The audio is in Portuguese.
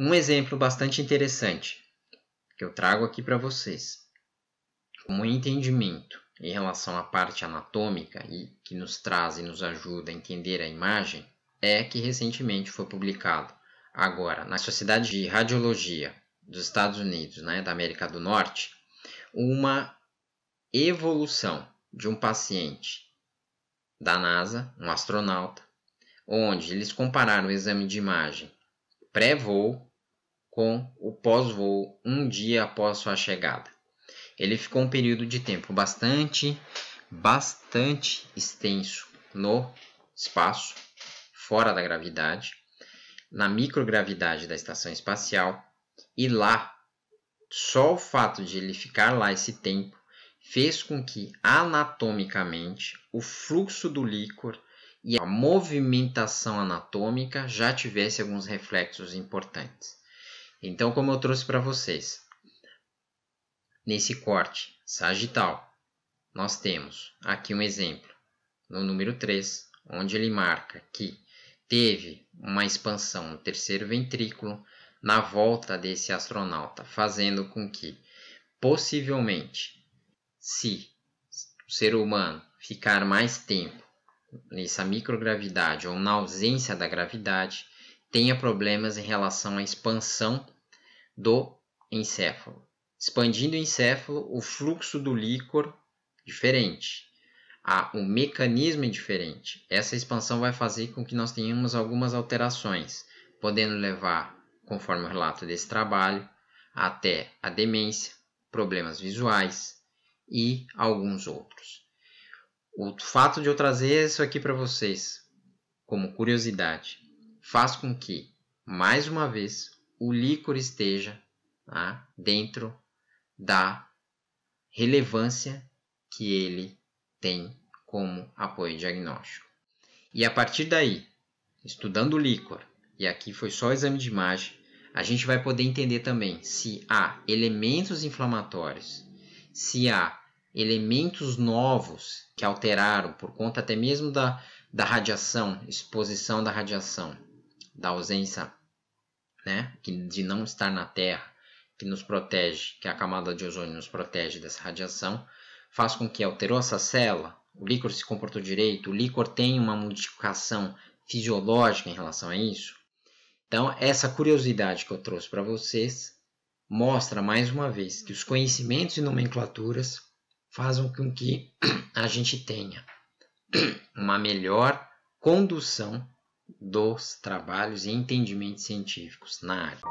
Um exemplo bastante interessante que eu trago aqui para vocês, como entendimento em relação à parte anatômica e que nos traz e nos ajuda a entender a imagem, é que recentemente foi publicado agora na Sociedade de Radiologia dos Estados Unidos, né, da América do Norte, uma evolução de um paciente da NASA, um astronauta, onde eles compararam o exame de imagem pré-voo com o pós-voo um dia após sua chegada. Ele ficou um período de tempo bastante, bastante extenso no espaço, fora da gravidade, na microgravidade da estação espacial e lá, só o fato de ele ficar lá esse tempo fez com que anatomicamente o fluxo do líquor e a movimentação anatômica já tivesse alguns reflexos importantes. Então, como eu trouxe para vocês, nesse corte sagital, nós temos aqui um exemplo no número 3, onde ele marca que teve uma expansão no terceiro ventrículo na volta desse astronauta, fazendo com que, possivelmente, se o ser humano ficar mais tempo nessa microgravidade ou na ausência da gravidade, tenha problemas em relação à expansão do encéfalo. Expandindo o encéfalo, o fluxo do líquor é diferente. o mecanismo é diferente. Essa expansão vai fazer com que nós tenhamos algumas alterações, podendo levar, conforme o relato desse trabalho, até a demência, problemas visuais e alguns outros. O fato de eu trazer isso aqui para vocês como curiosidade faz com que, mais uma vez, o líquor esteja tá, dentro da relevância que ele tem como apoio diagnóstico. E a partir daí, estudando o líquor, e aqui foi só o exame de imagem, a gente vai poder entender também se há elementos inflamatórios, se há elementos novos que alteraram por conta até mesmo da, da radiação, exposição da radiação, da ausência, né, de não estar na Terra, que nos protege, que a camada de ozônio nos protege dessa radiação, faz com que alterou essa célula, o líquor se comportou direito, o líquor tem uma modificação fisiológica em relação a isso. Então, essa curiosidade que eu trouxe para vocês mostra mais uma vez que os conhecimentos e nomenclaturas fazem com que a gente tenha uma melhor condução dos trabalhos e entendimentos científicos na área.